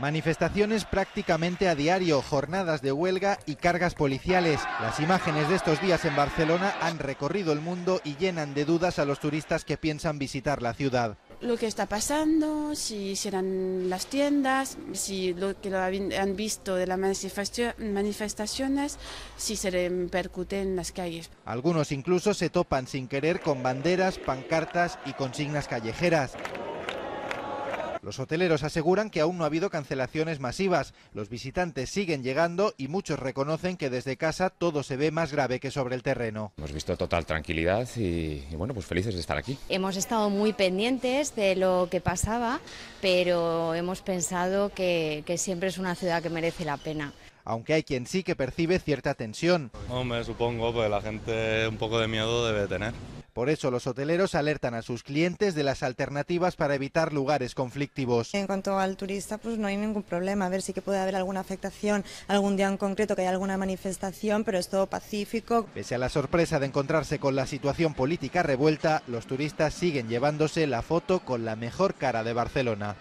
Manifestaciones prácticamente a diario, jornadas de huelga y cargas policiales. Las imágenes de estos días en Barcelona han recorrido el mundo y llenan de dudas a los turistas que piensan visitar la ciudad. Lo que está pasando, si serán las tiendas, si lo que han visto de las manifestaciones, si se repercute en las calles. Algunos incluso se topan sin querer con banderas, pancartas y consignas callejeras. Los hoteleros aseguran que aún no ha habido cancelaciones masivas. Los visitantes siguen llegando y muchos reconocen que desde casa todo se ve más grave que sobre el terreno. Hemos visto total tranquilidad y, bueno, pues felices de estar aquí. Hemos estado muy pendientes de lo que pasaba, pero hemos pensado que, siempre es una ciudad que merece la pena aunque hay quien sí que percibe cierta tensión. No, me supongo, que pues la gente un poco de miedo debe tener. Por eso los hoteleros alertan a sus clientes de las alternativas para evitar lugares conflictivos. En cuanto al turista, pues no hay ningún problema. A ver, si que puede haber alguna afectación algún día en concreto, que haya alguna manifestación, pero es todo pacífico. Pese a la sorpresa de encontrarse con la situación política revuelta, los turistas siguen llevándose la foto con la mejor cara de Barcelona.